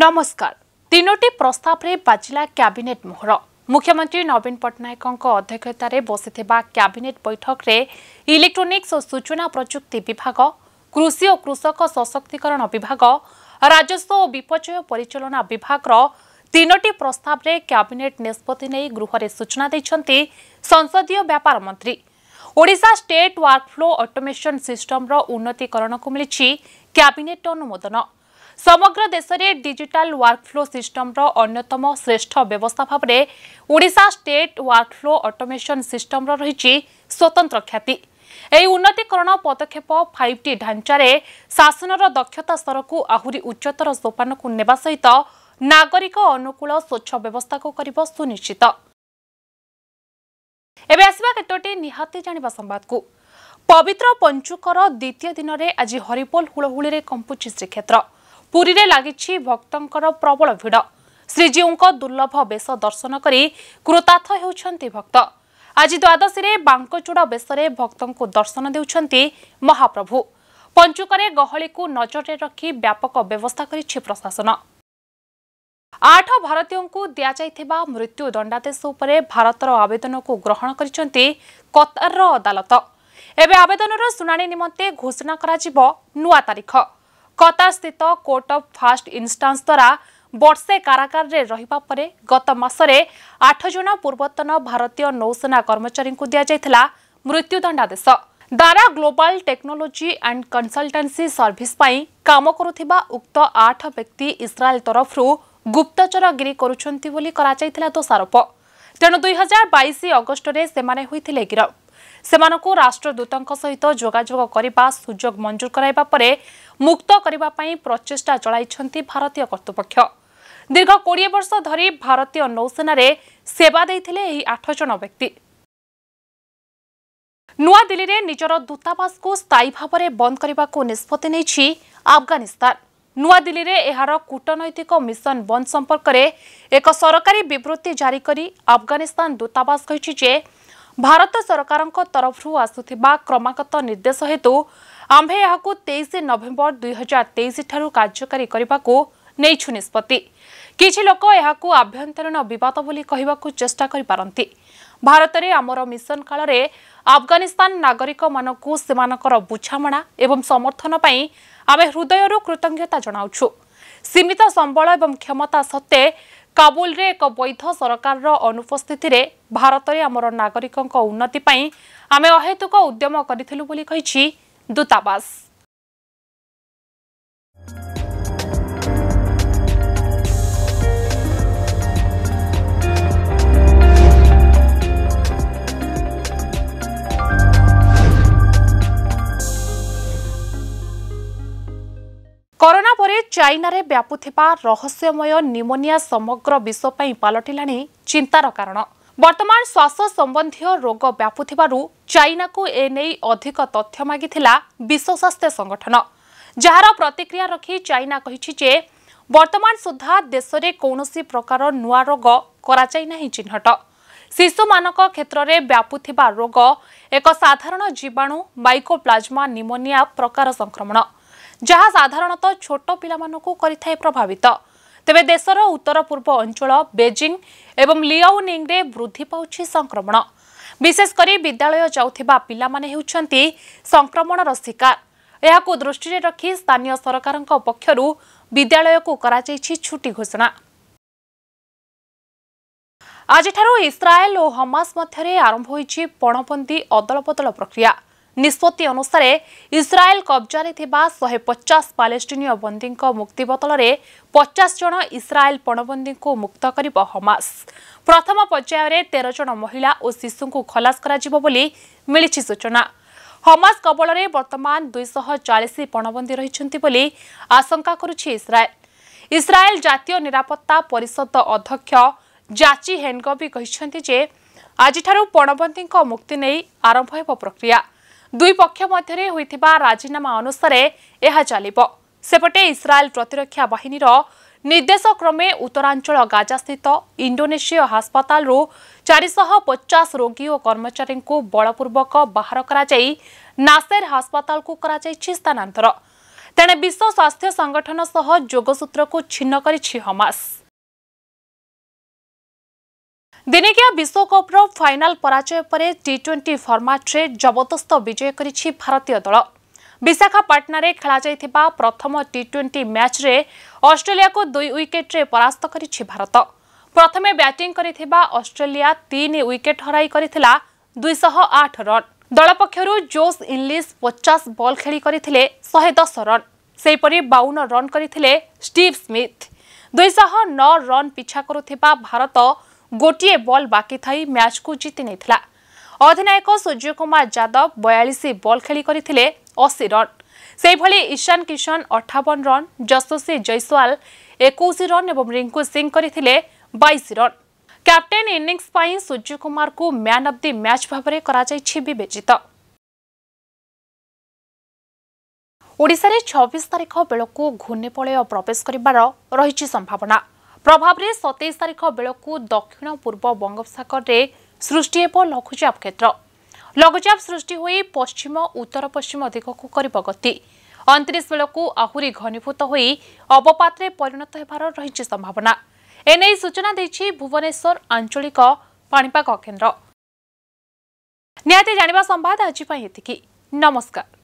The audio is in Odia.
ନମସ୍କାର ତିନୋଟି ପ୍ରସ୍ତାବରେ ବାଜିଲା କ୍ୟାବିନେଟ୍ ମୋହର ମୁଖ୍ୟମନ୍ତ୍ରୀ ନବୀନ ପଟ୍ଟନାୟକଙ୍କ ଅଧ୍ୟକ୍ଷତାରେ ବସିଥିବା କ୍ୟାବିନେଟ୍ ବୈଠକରେ ଇଲେକ୍ଟ୍ରୋନିକ୍ସ ଓ ସୂଚନା ପ୍ରଯୁକ୍ତି ବିଭାଗ କୃଷି ଓ କୃଷକ ସଶକ୍ତିକରଣ ବିଭାଗ ରାଜସ୍ୱ ଓ ବିପର୍ଯ୍ୟୟ ପରିଚାଳନା ବିଭାଗର ତିନୋଟି ପ୍ରସ୍ତାବରେ କ୍ୟାବିନେଟ୍ ନିଷ୍ପତ୍ତି ନେଇ ଗୃହରେ ସୂଚନା ଦେଇଛନ୍ତି ସଂସଦୀୟ ବ୍ୟାପାର ମନ୍ତ୍ରୀ ଓଡ଼ିଶା ଷ୍ଟେଟ୍ ୱାର୍କଫ୍ଲୋ ଅଟୋମେସନ୍ ସିଷ୍ଟମର ଉନ୍ନତିକରଣକୁ ମିଳିଛି କ୍ୟାବିନେଟ୍ ଅନୁମୋଦନ ସମଗ୍ର ଦେଶରେ ଡିଜିଟାଲ ୱାର୍କଫ୍ଲୋ ସିଷ୍ଟମର ଅନ୍ୟତମ ଶ୍ରେଷ୍ଠ ବ୍ୟବସ୍ଥା ଭାବରେ ଓଡ଼ିଶା ଷ୍ଟେଟ୍ ୱାର୍କଫ୍ଲୋ ଅଟୋମେସନ ସିଷ୍ଟମର ରହିଛି ସ୍ୱତନ୍ତ୍ର ଖ୍ୟାତି ଏହି ଉନ୍ନତିକରଣ ପଦକ୍ଷେପ ଫାଇଭ୍ ଟି ଢାଞ୍ଚାରେ ଶାସନର ଦକ୍ଷତା ସ୍ତରକୁ ଆହୁରି ଉଚ୍ଚତର ସୋପାନକୁ ନେବା ସହିତ ନାଗରିକ ଅନୁକୂଳ ସ୍ୱଚ୍ଛ ବ୍ୟବସ୍ଥାକୁ କରିବ ସୁନିଶ୍ଚିତ ଏବେ ଆସିବା କେତୋଟି ନିହାତି ଜାଣିବା ସମ୍ବାଦକୁ ପବିତ୍ର ପଞ୍ଚୁକର ଦ୍ୱିତୀୟ ଦିନରେ ଆଜି ହରିପୋଲ ହୁଳହୁଳିରେ କମ୍ପୁଛି ଶ୍ରୀକ୍ଷେତ୍ର ପୁରୀରେ ଲାଗିଛି ଭକ୍ତଙ୍କର ପ୍ରବଳ ଭିଡ଼ ଶ୍ରୀଜୀଉଙ୍କ ଦୁର୍ଲଭ ବେଶ ଦର୍ଶନ କରି କୃତାର୍ଥ ହେଉଛନ୍ତି ଭକ୍ତ ଆଜି ଦ୍ୱାଦଶୀରେ ବାଙ୍କଚୂଡ଼ ବେଶରେ ଭକ୍ତଙ୍କୁ ଦର୍ଶନ ଦେଉଛନ୍ତି ମହାପ୍ରଭୁ ପଞ୍ଚୁକରେ ଗହଳିକୁ ନଜରରେ ରଖି ବ୍ୟାପକ ବ୍ୟବସ୍ଥା କରିଛି ପ୍ରଶାସନ ଆଠ ଭାରତୀୟଙ୍କୁ ଦିଆଯାଇଥିବା ମୃତ୍ୟୁ ଦଣ୍ଡାଦେଶ ଉପରେ ଭାରତର ଆବେଦନକୁ ଗ୍ରହଣ କରିଛନ୍ତି କତାରର ଅଦାଲତ ଏବେ ଆବେଦନର ଶୁଣାଣି ନିମନ୍ତେ ଘୋଷଣା କରାଯିବ ନୂଆ ତାରିଖ কতারস্থিত কোর্ট অଫ୍ ଫାଷ୍ଟ ଇନ୍ଷ୍ଟାନ୍ସ ଦ୍ୱାରା ବର୍ଷେ କାରାଗାରରେ ରହିବା ପରେ ଗତ ମାସରେ ଆଠ ଜଣ ପୂର୍ବତନ ଭାରତୀୟ ନୌସେନା କର୍ମଚାରୀଙ୍କୁ ଦିଆଯାଇଥିଲା ମୃତ୍ୟୁଦଣ୍ଡାଦେଶ Dahra global technology and consultancy service ପାଇଁ କାମ କରୁଥିବା ଉକ୍ତ ଆଠ ବ୍ୟକ୍ତି ଇସ୍ରାଏଲ୍ ତରଫରୁ ଗୁପ୍ତଚରଗିରି କରୁଛନ୍ତି ବୋଲି କରାଯାଇଥିଲା ଦୋଷାରୋପ ତେଣୁ ଦୁଇ ହଜାର ବାଇଶ ଅଗଷ୍ଟରେ ସେମାନେ ହୋଇଥିଲେ ଗିରଫ ସେମାନଙ୍କୁ ରାଷ୍ଟ୍ରଦୂତଙ୍କ ସହିତ ଯୋଗାଯୋଗ କରିବା ସୁଯୋଗ ମଞ୍ଜୁର କରାଇବା ପରେ ମୁକ୍ତ କରିବା ପାଇଁ ପ୍ରଚେଷ୍ଟା ଚଳାଇଛନ୍ତି ଭାରତୀୟ କର୍ତ୍ତୃପକ୍ଷ ଦୀର୍ଘ କୋଡ଼ିଏ ବର୍ଷ ଧରି ଭାରତୀୟ ନୌସେନାରେ ସେବା ଦେଇଥିଲେ ଏହି ଆଠ ଜଣ ବ୍ୟକ୍ତି ନୂଆଦିଲ୍ଲୀରେ ନିଜର ଦୂତାବାସକୁ ସ୍ଥାୟୀ ଭାବରେ ବନ୍ଦ କରିବାକୁ ନିଷ୍ପତ୍ତି ନେଇଛି ଆଫଗାନିସ୍ତାନ ନୂଆଦିଲ୍ଲୀରେ ଏହାର କୂଟନୈତିକ ମିଶନ ବନ୍ଦ ସମ୍ପର୍କରେ ଏକ ସରକାରୀ ବିବୃତ୍ତି ଜାରି କରି ଆଫଗାନିସ୍ତାନ ଦୂତାବାସ କହିଛି ଯେ ଭାରତ ସରକାରଙ୍କ ତରଫରୁ ଆସୁଥିବା କ୍ରମାଗତ ନିର୍ଦ୍ଦେଶ ହେତୁ ଆମ୍ଭେ ଏହାକୁ ତେଇଶ ନଭେମ୍ବର ଦୁଇ ହଜାର ତେଇଶଠାରୁ କାର୍ଯ୍ୟକାରୀ କରିବାକୁ ନେଇଛୁ ନିଷ୍ପତ୍ତି କିଛି ଲୋକ ଏହାକୁ ଆଭ୍ୟନ୍ତରୀଣ ବିବାଦ ବୋଲି କହିବାକୁ ଚେଷ୍ଟା କରିପାରନ୍ତି ଭାରତରେ ଆମର ମିଶନ କାଳରେ ଆଫଗାନିସ୍ତାନ ନାଗରିକମାନଙ୍କୁ ସେମାନଙ୍କର ବୁଝାମଣା ଏବଂ ସମର୍ଥନ ପାଇଁ ଆମେ ହୃଦୟରୁ କୃତଜ୍ଞତା ଜଣାଉଛୁ ସୀମିତ ସମ୍ବଳ ଏବଂ କ୍ଷମତା ସତ୍ତ୍ୱେ କାବୁଲରେ ଏକ ବୈଧ ସରକାରର ଅନୁପସ୍ଥିତିରେ ଭାରତରେ ଆମର ନାଗରିକଙ୍କ ଉନ୍ନତି ପାଇଁ ଆମେ ଅହେତୁକ ଉଦ୍ୟମ କରିଥିଲୁ ବୋଲି କହିଛି ଦୂତାବାସ କରୋନା ପରେ ଚାଇନାରେ ବ୍ୟାପୁଥିବା ରହସ୍ୟମୟ ନିମୋନିଆ ସମଗ୍ର ବିଶ୍ୱ ପାଇଁ ପାଲଟିଲାଣି ଚିନ୍ତାର କାରଣ ବର୍ତ୍ତମାନ ଶ୍ୱାସ ସମ୍ବନ୍ଧୀୟ ରୋଗ ବ୍ୟାପୁଥିବାରୁ ଚାଇନାକୁ ଏ ନେଇ ଅଧିକ ତଥ୍ୟ ମାଗିଥିଲା ବିଶ୍ୱ ସ୍ୱାସ୍ଥ୍ୟ ସଂଗଠନ ଯାହାର ପ୍ରତିକ୍ରିୟା ରଖି ଚାଇନା କହିଛି ଯେ ବର୍ତ୍ତମାନ ସୁଦ୍ଧା ଦେଶରେ କୌଣସି ପ୍ରକାର ନୂଆ ରୋଗ କରାଯାଇନାହିଁ ଚିହ୍ନଟ ଶିଶୁମାନଙ୍କ କ୍ଷେତ୍ରରେ ବ୍ୟାପୁଥିବା ରୋଗ ଏକ ସାଧାରଣ ଜୀବାଣୁ ମାଇକୋପ୍ଲାଜମା ନିମୋନିଆ ପ୍ରକାର ସଂକ୍ରମଣ ଯାହା ସାଧାରଣତଃ ଛୋଟ ପିଲାମାନଙ୍କୁ କରିଥାଏ ପ୍ରଭାବିତ ତେବେ ଦେଶର ଉତ୍ତର ପୂର୍ବ ଅଞ୍ଚଳ ବେଜିଂ ଏବଂ ଲିଓନିଂରେ ବୃଦ୍ଧି ପାଉଛି ସଂକ୍ରମଣ ବିଶେଷ କରି ବିଦ୍ୟାଳୟ ଯାଉଥିବା ପିଲାମାନେ ହେଉଛନ୍ତି ସଂକ୍ରମଣର ଶିକାର ଏହାକୁ ଦୃଷ୍ଟିରେ ରଖି ସ୍ଥାନୀୟ ସରକାରଙ୍କ ପକ୍ଷରୁ ବିଦ୍ୟାଳୟକୁ କରାଯାଇଛି ଛୁଟି ଘୋଷଣା ଆଜିଠାରୁ ଇସ୍ରାଏଲ ଓ ହମାସ ମଧ୍ୟରେ ଆରମ୍ଭ ହୋଇଛି ପଣବନ୍ଦୀ ଅଦଳବଦଳ ପ୍ରକ୍ରିୟା ନିଷ୍ପତ୍ତି ଅନୁସାରେ ଇସ୍ରାଏଲ କବ୍ଜାରେ ଥିବା ଶହେ ପଚାଶ ପାଲେଷ୍ଟିନୀୟ ବନ୍ଦୀଙ୍କ ମୁକ୍ତି ବଦଳରେ ପଚାଶ ଜଣ ଇସ୍ରାଏଲ ପଣବନ୍ଦୀଙ୍କୁ ମୁକ୍ତ କରିବ ହମାସ ପ୍ରଥମ ପର୍ଯ୍ୟାୟରେ ତେର ଜଣ ମହିଳା ଓ ଶିଶୁଙ୍କୁ ଖଲାସ କରାଯିବ ବୋଲି ମିଳିଛି ସୂଚନା ହମାସ କବଳରେ ବର୍ତ୍ତମାନ ଦୁଇଶହ ଚାଳିଶ ପଣବନ୍ଦୀ ରହିଛନ୍ତି ବୋଲି ଆଶଙ୍କା କରୁଛି ଇସ୍ରାଏଲ ଇସ୍ରାଏଲ ଜାତୀୟ ନିରାପତ୍ତା ପରିଷଦ ଅଧ୍ୟକ୍ଷ ଜାଚି ହେନଗବି କହିଛନ୍ତି ଯେ ଆଜିଠାରୁ ପଣବନ୍ଦୀଙ୍କ ମୁକ୍ତି ନେଇ ଆରମ୍ଭ ହେବ ପ୍ରକ୍ରିୟା ଦୁଇ ପକ୍ଷ ମଧ୍ୟରେ ହୋଇଥିବା ରାଜିନାମା ଅନୁସାରେ ଏହା ଚାଲିବ ସେପଟେ ଇସ୍ରାଏଲ ପ୍ରତିରକ୍ଷା ବାହିନୀର ନିର୍ଦ୍ଦେଶକ୍ରମେ ଉତ୍ତରାଞ୍ଚଳ ଗାଜାସ୍ଥିତ ଇଣ୍ଡୋନେସୀୟ ହାସ୍ପାତାଲରୁ ଚାରିଶହ ପଚାଶ ରୋଗୀ ଓ କର୍ମଚାରୀଙ୍କୁ ବଳପୂର୍ବକ ବାହାର କରାଯାଇ ନାସେର ହାସ୍ପାତାଲକୁ କରାଯାଇଛି ସ୍ଥାନାନ୍ତର ତେଣେ ବିଶ୍ୱ ସ୍ୱାସ୍ଥ୍ୟ ସଂଗଠନ ସହ ଯୋଗସୂତ୍ରକୁ ଛିନ୍ନ କରିଛି ହମାସ ଦିନିକିଆ ବିଶ୍ୱକପ୍ର ଫାଇନାଲ୍ ପରାଜୟ ପରେ ଟି ଟ୍ୱେଣ୍ଟି ଫର୍ମାଟ୍ରେ ଜବରଦସ୍ତ ବିଜୟ କରିଛି ଭାରତୀୟ ଦଳ ବିଶାଖାପାଟନାରେ ଖେଳାଯାଇଥିବା ପ୍ରଥମ ଟି ଟ୍ୱେଣ୍ଟି ମ୍ୟାଚ୍ରେ ଅଷ୍ଟ୍ରେଲିଆକୁ ଦୁଇ ୱିକେଟ୍ରେ ପରାସ୍ତ କରିଛି ଭାରତ ପ୍ରଥମେ ବ୍ୟାଟିଂ କରିଥିବା ଅଷ୍ଟ୍ରେଲିଆ ତିନି ୱିକେଟ୍ ହରାଇ କରିଥିଲା ଦୁଇଶହ ଆଠ ରନ୍ ଦଳ ପକ୍ଷରୁ ଜୋସ୍ ଇଂଲିଶ ପଚାଶ ବଲ୍ ଖେଳି କରିଥିଲେ ଶହେ ଦଶ ରନ୍ ସେହିପରି ବାଉନ ରନ୍ କରିଥିଲେ ଷ୍ଟିଭ୍ ସ୍ମିଥ୍ ଦୁଇଶହ ନଅ ରନ୍ ପିଛା କରୁଥିବା ଭାରତ ଗୋଟିଏ ବଲ୍ ବାକି ଥାଇ ମ୍ୟାଚ୍କୁ ଜିତି ନେଇଥିଲା ଅଧିନାୟକ ସୂର୍ଯ୍ୟକୁମାର ଯାଦବ ବୟାଳିଶ ବଲ୍ ଖେଳି କରିଥିଲେ ଅଶୀ ରନ୍ ସେହିଭଳି ଇଶାନ କିଶନ ଅଠାବନ ରନ୍ ଯଶସ୍ୱୀ ଜୈସ୍ୱାଲ ଏକୋଇଶ ରନ୍ ଏବଂ ରିଙ୍କୁ ସିଂ କରିଥିଲେ ବାଇଶ ରନ୍ କ୍ୟାପ୍ଟେନ୍ ଇନିଂସ୍ ପାଇଁ ସୂର୍ଯ୍ୟକୁମାରଙ୍କୁ ମ୍ୟାନ୍ ଅଫ୍ ଦି ମ୍ୟାଚ୍ ଭାବରେ କରାଯାଇଛି ବିବେଚିତ ଓଡ଼ିଶାରେ ଛବିଶ ତାରିଖ ବେଳକୁ ଘୂର୍ଣ୍ଣିପ୍ରଳୟ ପ୍ରବେଶ କରିବାର ରହିଛି ସମ୍ଭାବନା ପ୍ରଭାବରେ ସତେଇଶ ତାରିଖ ବେଳକୁ ଦକ୍ଷିଣ ପୂର୍ବ ବଙ୍ଗୋପସାଗରରେ ସୃଷ୍ଟି ହେବ ଲଘୁଚାପ କ୍ଷେତ୍ର ଲଘୁଚାପ ସୃଷ୍ଟି ହୋଇ ପଶ୍ଚିମ ଉତ୍ତର ପଶ୍ଚିମ ଦିଗକୁ କରିବ ଗତି ଅଣତିରିଶ ବେଳକୁ ଆହୁରି ଘନୀଭୂତ ହୋଇ ଅବପାତରେ ପରିଣତ ହେବାର ରହିଛି ସମ୍ଭାବନା ଏନେଇ ସୂଚନା ଦେଇଛି ଭୁବନେଶ୍ୱର ଆଞ୍ଚଳିକ ପାଣିପାଗ କେନ୍ଦ୍ର ନିହାତି ଜାଣିବା ସମ୍ବାଦ ଆଜି ପାଇଁ